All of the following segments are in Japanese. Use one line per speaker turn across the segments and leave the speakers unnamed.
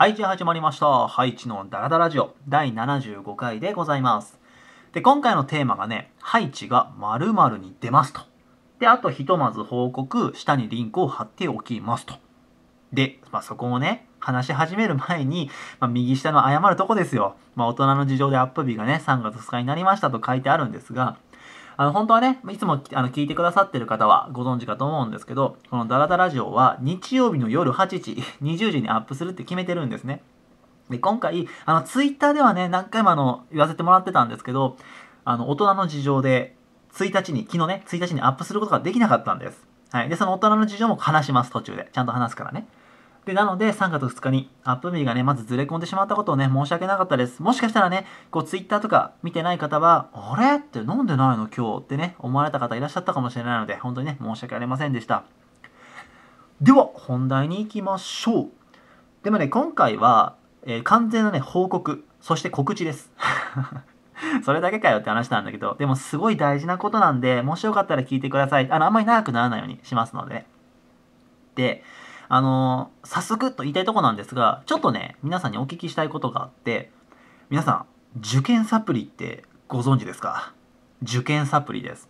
はい、じゃあ始まりました。ハイチのダラダラジオ第75回でございます。で、今回のテーマがね、ハイチが〇〇に出ますと。で、あとひとまず報告、下にリンクを貼っておきますと。で、まあ、そこをね、話し始める前に、まあ、右下の謝るとこですよ。まあ、大人の事情でアップ日がね、3月2日になりましたと書いてあるんですが、あの、本当はね、いつもあの聞いてくださってる方はご存知かと思うんですけど、このダラダラジオは日曜日の夜8時、20 時にアップするって決めてるんですね。で、今回、あの、ツイッターではね、何回もあの、言わせてもらってたんですけど、あの、大人の事情で、1日に、昨日ね、1日にアップすることができなかったんです。はい。で、その大人の事情も話します、途中で。ちゃんと話すからね。で、なので、3月2日にアップ日がね、まずずれ込んでしまったことをね、申し訳なかったです。もしかしたらね、こう、Twitter とか見てない方は、あれって飲んでないの今日ってね、思われた方いらっしゃったかもしれないので、本当にね、申し訳ありませんでした。では、本題に行きましょう。でもね、今回は、えー、完全なね、報告、そして告知です。それだけかよって話なんだけど、でもすごい大事なことなんで、もしよかったら聞いてください。あの、あんまり長くならないようにしますので、ね。で、あのー、早速と言いたいとこなんですが、ちょっとね、皆さんにお聞きしたいことがあって、皆さん、受験サプリってご存知ですか受験サプリです。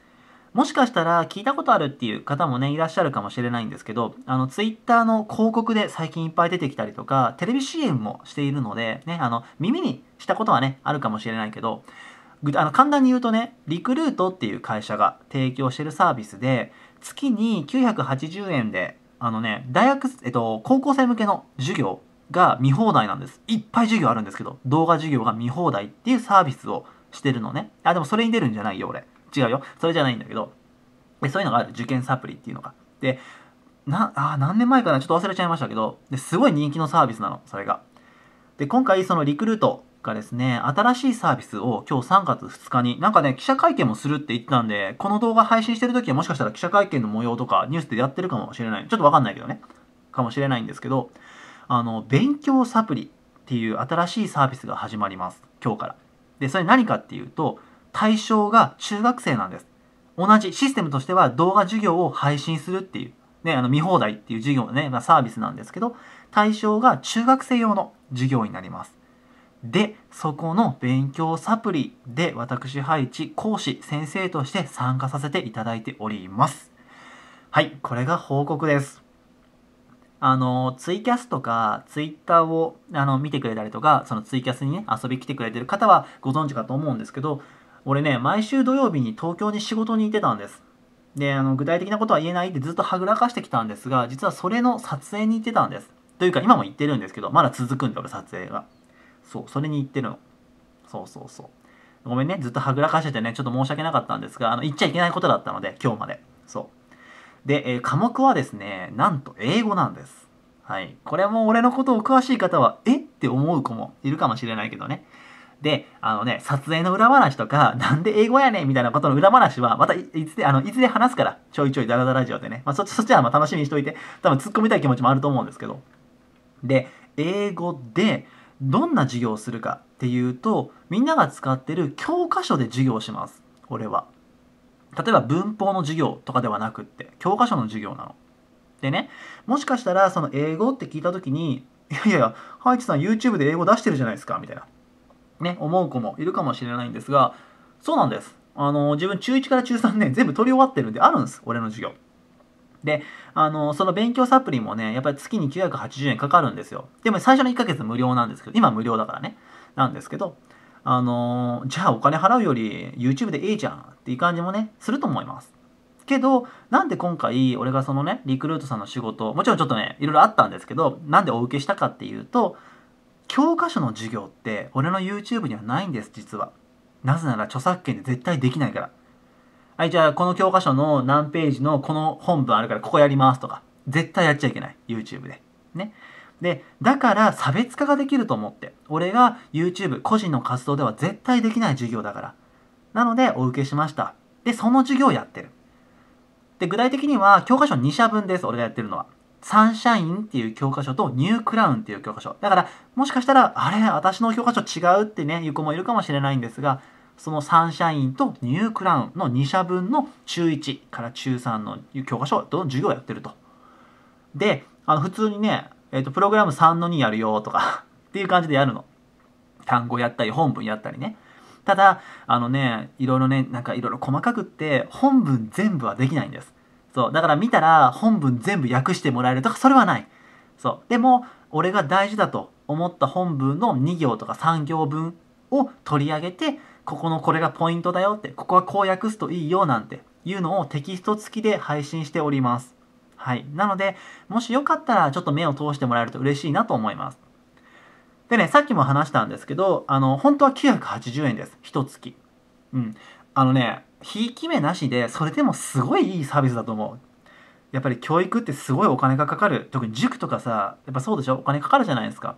もしかしたら聞いたことあるっていう方もね、いらっしゃるかもしれないんですけど、あの、ツイッターの広告で最近いっぱい出てきたりとか、テレビ CM もしているので、ね、あの、耳にしたことはね、あるかもしれないけど、あの簡単に言うとね、リクルートっていう会社が提供してるサービスで、月に980円であのね、大学、えっと、高校生向けの授業が見放題なんです。いっぱい授業あるんですけど、動画授業が見放題っていうサービスをしてるのね。あ、でもそれに出るんじゃないよ、俺。違うよ。それじゃないんだけど、でそういうのがある。受験サプリっていうのが。で、な、あ、何年前かなちょっと忘れちゃいましたけど、ですごい人気のサービスなの、それが。で、今回、そのリクルートがですね、新しいサービスを今日3月2日に、なんかね、記者会見もするって言ってたんで、この動画配信してる時はもしかしたら記者会見の模様とかニュースでやってるかもしれない。ちょっとわかんないけどね。かもしれないんですけど、あの、勉強サプリっていう新しいサービスが始まります。今日から。で、それ何かっていうと、対象が中学生なんです。同じシステムとしては動画授業を配信するっていう、ね、あの見放題っていう授業のね、まあ、サービスなんですけど、対象が中学生用の授業になります。で、そこの勉強サプリで私、配置講師、先生として参加させていただいております。はい、これが報告です。あの、ツイキャスとか、ツイッターをあの見てくれたりとか、そのツイキャスにね、遊び来てくれてる方はご存知かと思うんですけど、俺ね、毎週土曜日に東京に仕事に行ってたんです。で、あの具体的なことは言えないってずっとはぐらかしてきたんですが、実はそれの撮影に行ってたんです。というか、今も行ってるんですけど、まだ続くんで、俺撮影が。そう、それに行ってるの。そうそうそう。ごめんね、ずっとはぐらかしててね、ちょっと申し訳なかったんですが、あの、言っちゃいけないことだったので、今日まで。そう。で、えー、科目はですね、なんと英語なんです。はい。これも俺のことを詳しい方は、えって思う子もいるかもしれないけどね。で、あのね、撮影の裏話とか、なんで英語やねんみたいなことの裏話は、またいつで、あの、いつで話すから、ちょいちょいダラダラジオでね。まあ、そっち、そっちはまあ楽しみにしといて、多分突っ込みたい気持ちもあると思うんですけど。で、英語で、どんな授業をするかっていうとみんなが使ってる教科書で授業します俺は例えば文法の授業とかではなくって教科書の授業なのでねもしかしたらその英語って聞いた時にいやいやハイチさん YouTube で英語出してるじゃないですかみたいなね思う子もいるかもしれないんですがそうなんですあの自分中1から中3ね全部取り終わってるんであるんです俺の授業で、あの、その勉強サプリもね、やっぱり月に980円かかるんですよ。でも最初の1ヶ月無料なんですけど、今無料だからね、なんですけど、あの、じゃあお金払うより YouTube でええじゃんっていう感じもね、すると思います。けど、なんで今回、俺がそのね、リクルートさんの仕事、もちろんちょっとね、いろいろあったんですけど、なんでお受けしたかっていうと、教科書の授業って、俺の YouTube にはないんです、実は。なぜなら著作権で絶対できないから。はい、じゃあこの教科書の何ページのこの本文あるからここやりますとか、絶対やっちゃいけない。YouTube で。ね。で、だから差別化ができると思って。俺が YouTube、個人の活動では絶対できない授業だから。なので、お受けしました。で、その授業をやってる。で、具体的には、教科書2社分です。俺がやってるのは。サンシャインっていう教科書とニュークラウンっていう教科書。だから、もしかしたら、あれ、私の教科書違うってね、いう子もいるかもしれないんですが、そのサンシャインとニュークラウンの2社分の中1から中3の教科書と授業をやってると。で、あの普通にね、えっ、ー、と、プログラム3の2やるよとか っていう感じでやるの。単語やったり、本文やったりね。ただ、あのね、いろいろね、なんかいろいろ細かくって、本文全部はできないんです。そう。だから見たら本文全部訳してもらえるとか、それはない。そう。でも、俺が大事だと思った本文の2行とか3行分を取り上げてここのこれがポイントだよって、ここはこう訳すといいよなんていうのをテキスト付きで配信しております。はい。なので、もしよかったらちょっと目を通してもらえると嬉しいなと思います。でね、さっきも話したんですけど、あの、本当は980円です。一月。うん。あのね、ひいき目なしで、それでもすごいいいサービスだと思う。やっぱり教育ってすごいお金がかかる。特に塾とかさ、やっぱそうでしょお金かかるじゃないですか。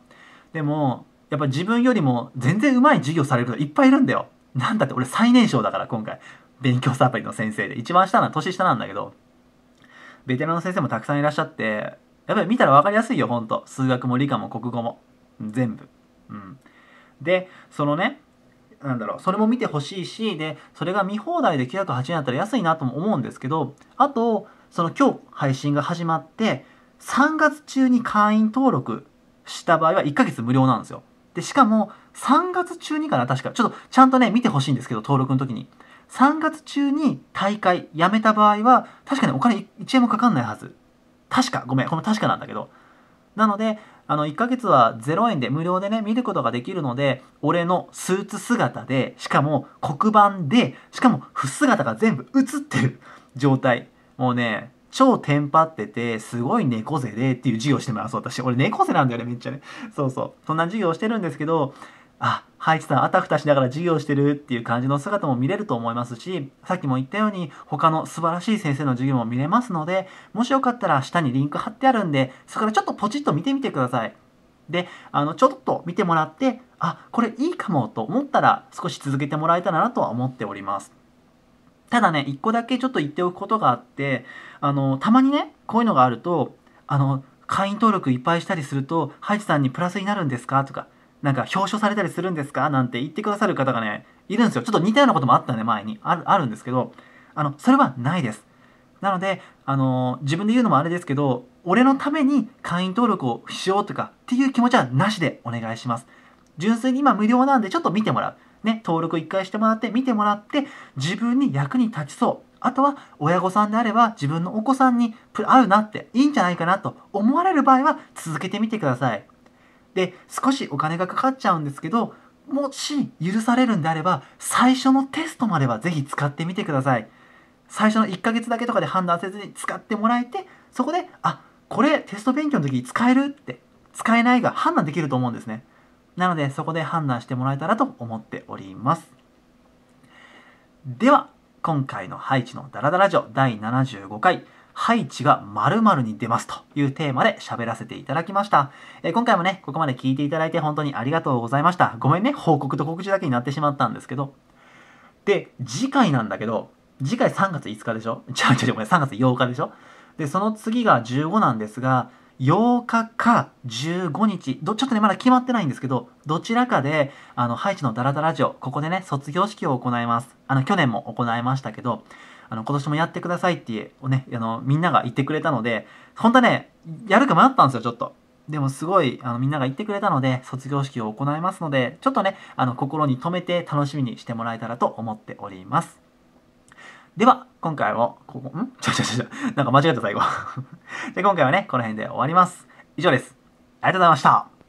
でも、やっぱ自分よりも全然うまい授業される人いっぱいいるんだよ。なんだって俺最年少だから今回。勉強サプリの先生で。一番下な、年下なんだけど、ベテランの先生もたくさんいらっしゃって、やっぱり見たら分かりやすいよ、ほんと。数学も理科も国語も。全部。うん。で、そのね、なんだろう、それも見てほしいし、で、それが見放題で908円だったら安いなとも思うんですけど、あと、その今日配信が始まって、3月中に会員登録した場合は1ヶ月無料なんですよ。で、しかも3月中にかな、確か。ちょっとちゃんとね、見てほしいんですけど、登録の時に。3月中に大会やめた場合は、確かにお金1円もかかんないはず。確か、ごめん、この確かなんだけど。なので、あの、1ヶ月は0円で無料でね、見ることができるので、俺のスーツ姿で、しかも黒板で、しかも、不姿が全部映ってる状態。もうね、超テンパってて、すごい猫背でっていう授業してもらそう、私。俺猫背なんだよね、めっちゃね。そうそう。そんな授業してるんですけど、あ、ハイチさんあたふたしながら授業してるっていう感じの姿も見れると思いますし、さっきも言ったように他の素晴らしい先生の授業も見れますので、もしよかったら下にリンク貼ってあるんで、そこからちょっとポチッと見てみてください。で、あの、ちょっと見てもらって、あ、これいいかもと思ったら少し続けてもらえたらなとは思っております。ただね、一個だけちょっと言っておくことがあって、あの、たまにね、こういうのがあると、あの、会員登録いっぱいしたりすると、ハイチさんにプラスになるんですかとか、なんか表彰されたりするんですかなんて言ってくださる方がね、いるんですよ。ちょっと似たようなこともあったね、前に。ある、あるんですけど、あの、それはないです。なので、あの自分で言うのもあれですけど、俺のために会員登録をしようとかっていう気持ちはなしでお願いします。純粋に今無料なんでちょっと見てもらう。ね、登録1回してもらって、見てもらって、自分に役に立ちそう。あとは、親御さんであれば、自分のお子さんに合うなって、いいんじゃないかなと思われる場合は、続けてみてください。で、少しお金がかかっちゃうんですけど、もし許されるんであれば、最初のテストまではぜひ使ってみてください。最初の1ヶ月だけとかで判断せずに使ってもらえて、そこで、あ、これテスト勉強の時に使えるって、使えないが判断できると思うんですね。なのでそこで判断してもらえたらと思っております。では、今回のハイチのダラダラジオ第75回、ハイチが〇〇に出ますというテーマで喋らせていただきました。えー、今回もね、ここまで聞いていただいて本当にありがとうございました。ごめんね、報告と告知だけになってしまったんですけど。で、次回なんだけど、次回3月5日でしょちゃうちゃうごめう、3月8日でしょで、その次が15なんですが、8日か15日ど、ちょっとね、まだ決まってないんですけど、どちらかで、あの、ハイチのダラダラジオ、ここでね、卒業式を行います。あの、去年も行いましたけど、あの、今年もやってくださいっていう、ね、あの、みんなが言ってくれたので、本当はね、やるか迷ったんですよ、ちょっと。でもすごい、あの、みんなが言ってくれたので、卒業式を行いますので、ちょっとね、あの、心に留めて楽しみにしてもらえたらと思っております。では、今回も、ここ、んちょちょちょ、なんか間違えた最後。で 今回はね、この辺で終わります。以上です。ありがとうございました。